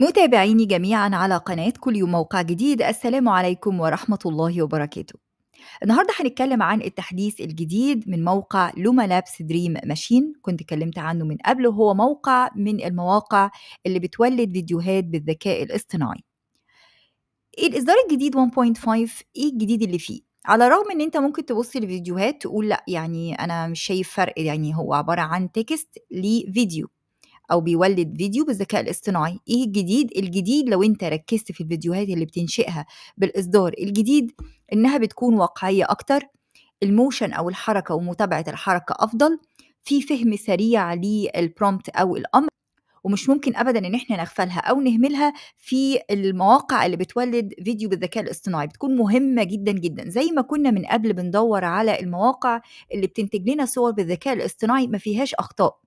متابعيني جميعا على قناة كل يوم موقع جديد السلام عليكم ورحمة الله وبركاته النهاردة هنتكلم عن التحديث الجديد من موقع لوما لابس دريم ماشين كنت اتكلمت عنه من قبل وهو موقع من المواقع اللي بتولد فيديوهات بالذكاء الاصطناعي الإصدار الجديد 1.5 إيه الجديد اللي فيه؟ على الرغم ان انت ممكن تبص لفيديوهات تقول لا يعني انا مش شايف فرق يعني هو عباره عن تكست لفيديو او بيولد فيديو بالذكاء الاصطناعي ايه الجديد الجديد لو انت ركزت في الفيديوهات اللي بتنشئها بالاصدار الجديد انها بتكون واقعيه اكتر الموشن او الحركه ومتابعه الحركه افضل في فهم سريع للبرومبت او الامر ومش ممكن ابدا ان احنا نغفلها او نهملها في المواقع اللي بتولد فيديو بالذكاء الاصطناعي بتكون مهمه جدا جدا زي ما كنا من قبل بندور على المواقع اللي بتنتج لنا صور بالذكاء الاصطناعي ما فيهاش اخطاء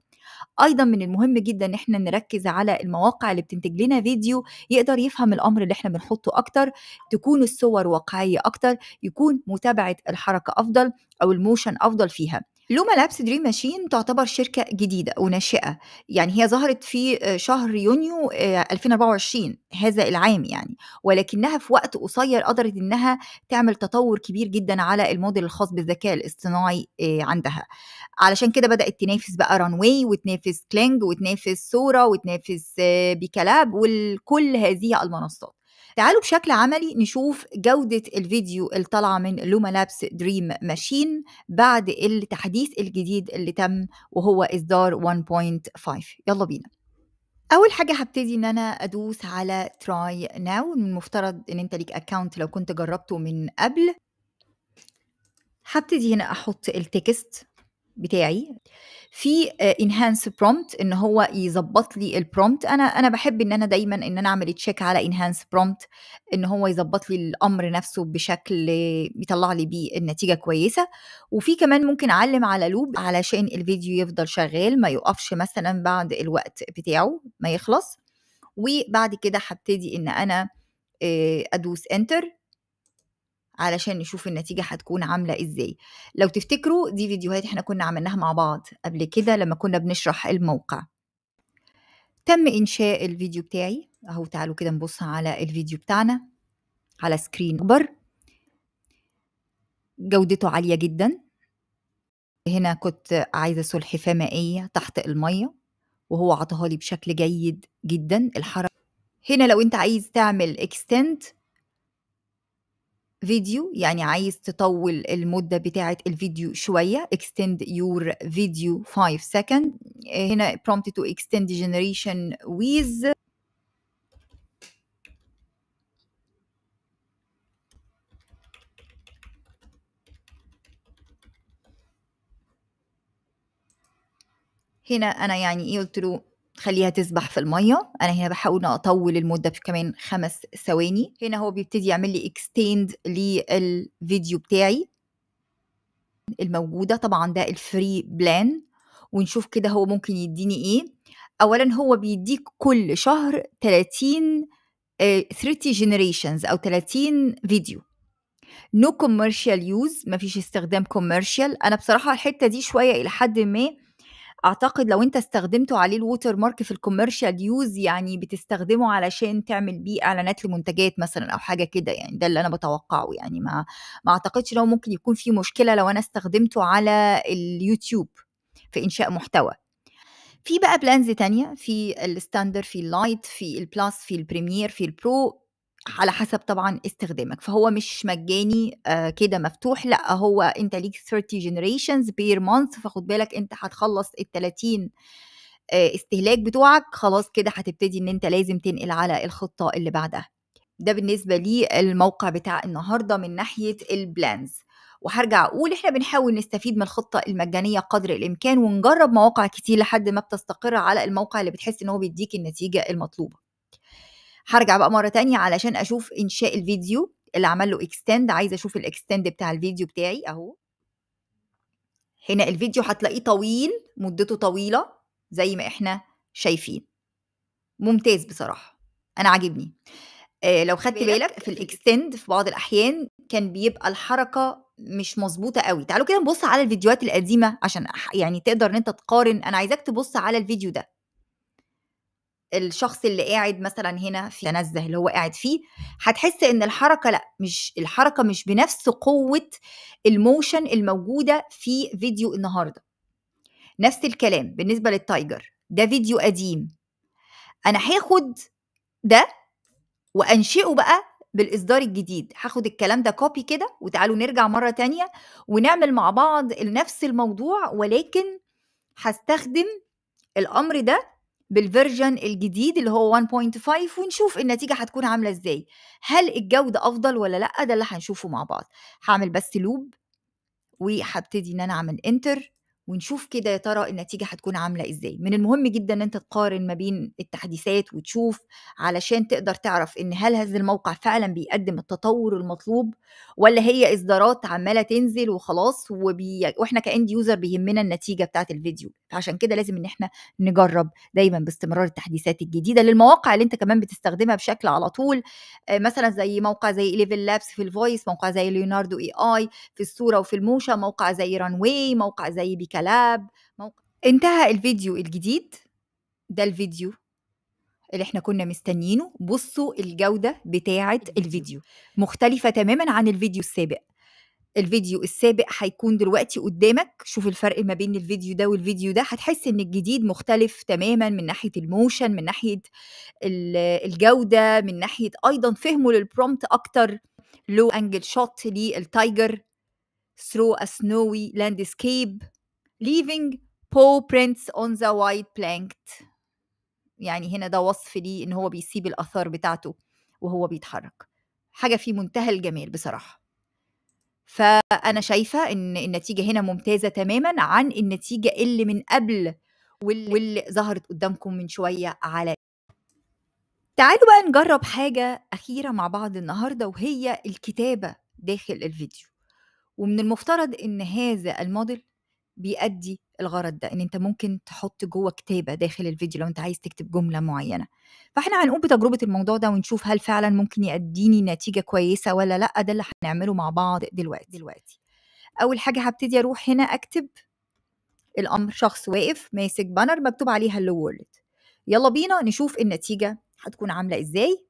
ايضا من المهم جدا ان احنا نركز على المواقع اللي بتنتج لنا فيديو يقدر يفهم الامر اللي احنا بنحطه اكتر تكون الصور واقعيه اكتر يكون متابعه الحركه افضل او الموشن افضل فيها لوما لابس دريم ماشين تعتبر شركة جديدة وناشئة يعني هي ظهرت في آه، شهر يونيو 2024 آه، هذا العام يعني ولكنها في وقت قصير قدرت انها تعمل تطور كبير جدا على الموديل الخاص بالذكاء الاصطناعي آه، عندها علشان كده بدأت تنافس بقى رانوي وتنافس كلينج وتنافس سورا وتنافس بيكالاب وكل هذه المنصات تعالوا بشكل عملي نشوف جودة الفيديو اللي طالعة من لوما لابس دريم ماشين بعد التحديث الجديد اللي تم وهو إصدار 1.5 يلا بينا اول حاجه هبتدي ان انا ادوس على تراي ناو المفترض ان انت ليك اكونت لو كنت جربته من قبل هبتدي هنا احط التكست بتاعي في انهانس برومت ان هو يظبط لي البرومت انا انا بحب ان انا دايما ان انا اعمل تشيك على انهانس برومت ان هو يظبط لي الامر نفسه بشكل يطلع لي بيه النتيجه كويسه وفي كمان ممكن اعلم على لوب علشان الفيديو يفضل شغال ما يقفش مثلا بعد الوقت بتاعه ما يخلص وبعد كده هبتدي ان انا آه، ادوس انتر علشان نشوف النتيجة هتكون عاملة ازاي لو تفتكروا دي فيديوهات احنا كنا عملناها مع بعض قبل كده لما كنا بنشرح الموقع تم إنشاء الفيديو بتاعي اهو تعالوا كده نبص على الفيديو بتاعنا على سكرين أكبر جودته عالية جدا هنا كنت عايزة سلحفاة مائية تحت المية وهو عطاها لي بشكل جيد جدا الحركة هنا لو انت عايز تعمل اكستند فيديو يعني عايز تطول المدة بتاعة الفيديو شوية extend your video 5 second هنا prompt to extend generation with هنا أنا يعني إيه قلت له خليها تسبح في الميه انا هنا بحاول اطول المده كمان خمس ثواني هنا هو بيبتدي يعمل لي اكستند للفيديو بتاعي الموجوده طبعا ده الفري بلان ونشوف كده هو ممكن يديني ايه اولا هو بيديك كل شهر 30 30 جنريشنز او 30 فيديو نو كوميرشال يوز مفيش استخدام كوميرشال انا بصراحه الحته دي شويه الى حد ما اعتقد لو انت استخدمته عليه الووتر مارك في الكوميرشال يوز يعني بتستخدمه علشان تعمل بيه اعلانات لمنتجات مثلا او حاجه كده يعني ده اللي انا بتوقعه يعني ما ما اعتقدش لو ممكن يكون في مشكله لو انا استخدمته على اليوتيوب في انشاء محتوى في بقى بلانز تانية في الستاندر في اللايت في البلاس في البريمير في البرو على حسب طبعا استخدامك فهو مش مجاني آه كده مفتوح لا هو انت ليك 30 جنريشنز بير مانث فخد بالك انت هتخلص ال 30 آه استهلاك بتوعك خلاص كده هتبتدي ان انت لازم تنقل على الخطه اللي بعدها ده بالنسبه للموقع بتاع النهارده من ناحيه البلانز وهرجع اقول احنا بنحاول نستفيد من الخطه المجانيه قدر الامكان ونجرب مواقع كتير لحد ما بتستقر على الموقع اللي بتحس ان هو بيديك النتيجه المطلوبه هرجع بقى مره تانية علشان اشوف انشاء الفيديو اللي عمل له اكستند عايزه اشوف الاكستند بتاع الفيديو بتاعي اهو هنا الفيديو هتلاقيه طويل مدته طويله زي ما احنا شايفين ممتاز بصراحه انا عاجبني آه لو خدت بالك في الاكستند في بعض الاحيان كان بيبقى الحركه مش مظبوطه قوي تعالوا كده نبص على الفيديوهات القديمه عشان يعني تقدر ان انت تقارن انا عايزاك تبص على الفيديو ده الشخص اللي قاعد مثلا هنا في تنزه اللي هو قاعد فيه هتحس ان الحركه لا مش الحركه مش بنفس قوه الموشن الموجوده في فيديو النهارده نفس الكلام بالنسبه للتايجر ده فيديو قديم انا هاخد ده وانشئه بقى بالاصدار الجديد هاخد الكلام ده كوبي كده وتعالوا نرجع مره تانية ونعمل مع بعض نفس الموضوع ولكن هستخدم الامر ده بالفيرجن الجديد اللي هو 1.5 ونشوف النتيجة هتكون عاملة ازاي هل الجودة أفضل ولا لأ ده اللي هنشوفه مع بعض هعمل بس لوب وهبتدي ان انا اعمل انتر ونشوف كده يا ترى النتيجة هتكون عاملة إزاي من المهم جدا أن أنت تقارن ما بين التحديثات وتشوف علشان تقدر تعرف أن هل هذا الموقع فعلا بيقدم التطور المطلوب ولا هي إصدارات عمالة تنزل وخلاص وبي... وإحنا كأند يوزر بيهمنا النتيجة بتاعة الفيديو فعشان كده لازم أن إحنا نجرب دايما باستمرار التحديثات الجديدة للمواقع اللي أنت كمان بتستخدمها بشكل على طول آه، مثلا زي موقع زي ليفل لابس في الفويس موقع زي ليوناردو اي اي في الصورة وفي الموشة موقع زي رانوي موقع زي بيك كلاب موقع انتهى الفيديو الجديد ده الفيديو اللي احنا كنا مستنيينه بصوا الجودة بتاعة الفيديو مختلفة تماما عن الفيديو السابق الفيديو السابق هيكون دلوقتي قدامك شوف الفرق ما بين الفيديو ده والفيديو ده هتحس ان الجديد مختلف تماما من ناحيه الموشن من ناحيه الجوده من ناحيه ايضا فهمه للبرومت اكتر لو انجل شوت للتايجر ثرو ا سنوي لاندسكيب leaving paw prints on the white planked يعني هنا ده وصف ليه ان هو بيسيب الاثار بتاعته وهو بيتحرك حاجه في منتهى الجمال بصراحه فانا شايفه ان النتيجه هنا ممتازه تماما عن النتيجه اللي من قبل واللي ظهرت قدامكم من شويه على تعالوا بقى نجرب حاجه اخيره مع بعض النهارده وهي الكتابه داخل الفيديو ومن المفترض ان هذا الموديل بيأدي الغرض ده ان انت ممكن تحط جوه كتابه داخل الفيديو لو انت عايز تكتب جمله معينه فاحنا هنقوم بتجربه الموضوع ده ونشوف هل فعلا ممكن يأديني نتيجه كويسه ولا لا ده اللي هنعمله مع بعض دلوقتي دلوقتي اول حاجه هبتدي اروح هنا اكتب الامر شخص واقف ماسك بانر مكتوب عليه هلو وورلد يلا بينا نشوف النتيجه هتكون عامله ازاي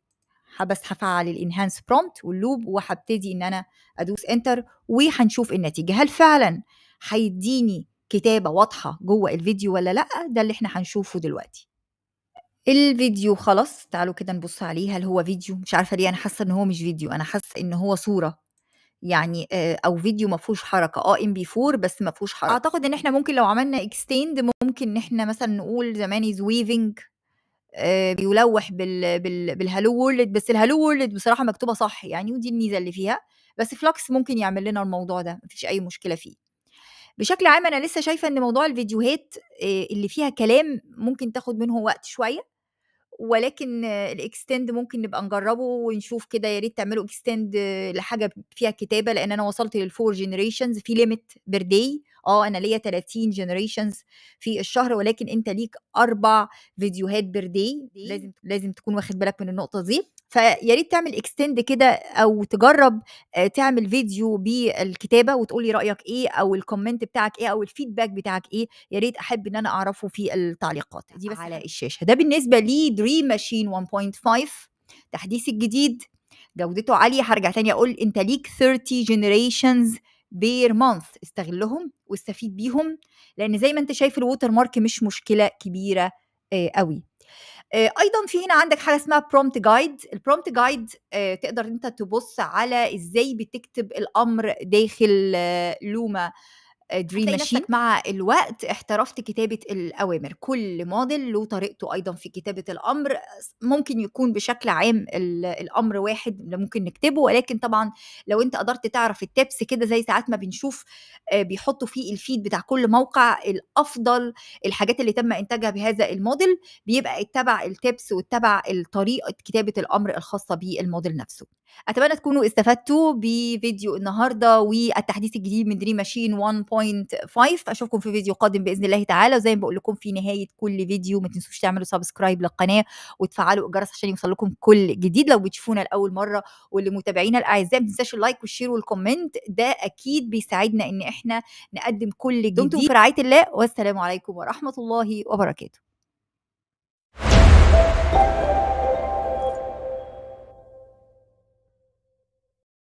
بس هفعل الانهانس برومت واللوب وهبتدي ان انا ادوس انتر وهنشوف النتيجه هل فعلا هيديني كتابه واضحه جوه الفيديو ولا لا ده اللي احنا هنشوفه دلوقتي الفيديو خلاص تعالوا كده نبص عليه هل هو فيديو مش عارفه ليه انا حاسه ان هو مش فيديو انا حاسه ان هو صوره يعني او فيديو ما فيهوش حركه اه ام بي 4 بس ما فيهوش حركه اعتقد ان احنا ممكن لو عملنا اكستند ممكن ان احنا مثلا نقول زمان از ويفنج بيلوح بال بال بالهالو وورلد بس الهالو وورلد بصراحه مكتوبه صح يعني ودي الميزه اللي فيها بس فلوكس ممكن يعمل لنا الموضوع ده مفيش اي مشكله فيه بشكل عام انا لسه شايفه ان موضوع الفيديوهات اللي فيها كلام ممكن تاخد منه وقت شويه ولكن الاكستند ممكن نبقى نجربه ونشوف كده يا ريت تعملوا اكستند لحاجه فيها كتابه لان انا وصلت للفور جنريشنز في ليميت بير داي اه انا ليا 30 جنريشنز في الشهر ولكن انت ليك اربع فيديوهات بير داي لازم لازم تكون واخد بالك من النقطه دي فيا ريت تعمل اكستند كده او تجرب آه، تعمل فيديو بالكتابه وتقولي رايك ايه او الكومنت بتاعك ايه او الفيدباك بتاعك ايه يا ريت احب ان انا اعرفه في التعليقات دي بس على الشاشه ده بالنسبه لي دريم ماشين 1.5 تحديث الجديد جودته عاليه هرجع تاني اقول انت ليك 30 جنريشنز بير مانث استغلهم واستفيد بيهم لان زي ما انت شايف الووتر مارك مش مشكله كبيره آه، قوي آه، ايضا في هنا عندك حاجه اسمها برومبت جايد البرومبت جايد تقدر انت تبص على ازاي بتكتب الامر داخل آه، لوما دريم آه، ماشين مع الوقت احترفت كتابة الأوامر كل موديل له طريقته أيضا في كتابة الأمر ممكن يكون بشكل عام الأمر واحد ممكن نكتبه ولكن طبعا لو أنت قدرت تعرف التبس كده زي ساعات ما بنشوف آه، بيحطوا فيه الفيد بتاع كل موقع الأفضل الحاجات اللي تم إنتاجها بهذا الموديل بيبقى اتبع التبس واتبع طريقة كتابة الأمر الخاصة بالموديل نفسه اتمنى تكونوا استفدتوا بفيديو النهارده والتحديث الجديد من دريم ماشين 1.5 اشوفكم في فيديو قادم باذن الله تعالى وزي ما بقول لكم في نهايه كل فيديو ما تنسوش تعملوا سبسكرايب للقناه وتفعلوا الجرس عشان يوصل لكم كل جديد لو بتشوفونا لاول مره واللي متابعينا الاعزاء ما تنساش اللايك والشير والكومنت ده اكيد بيساعدنا ان احنا نقدم كل جديد دمتم في رعايه الله والسلام عليكم ورحمه الله وبركاته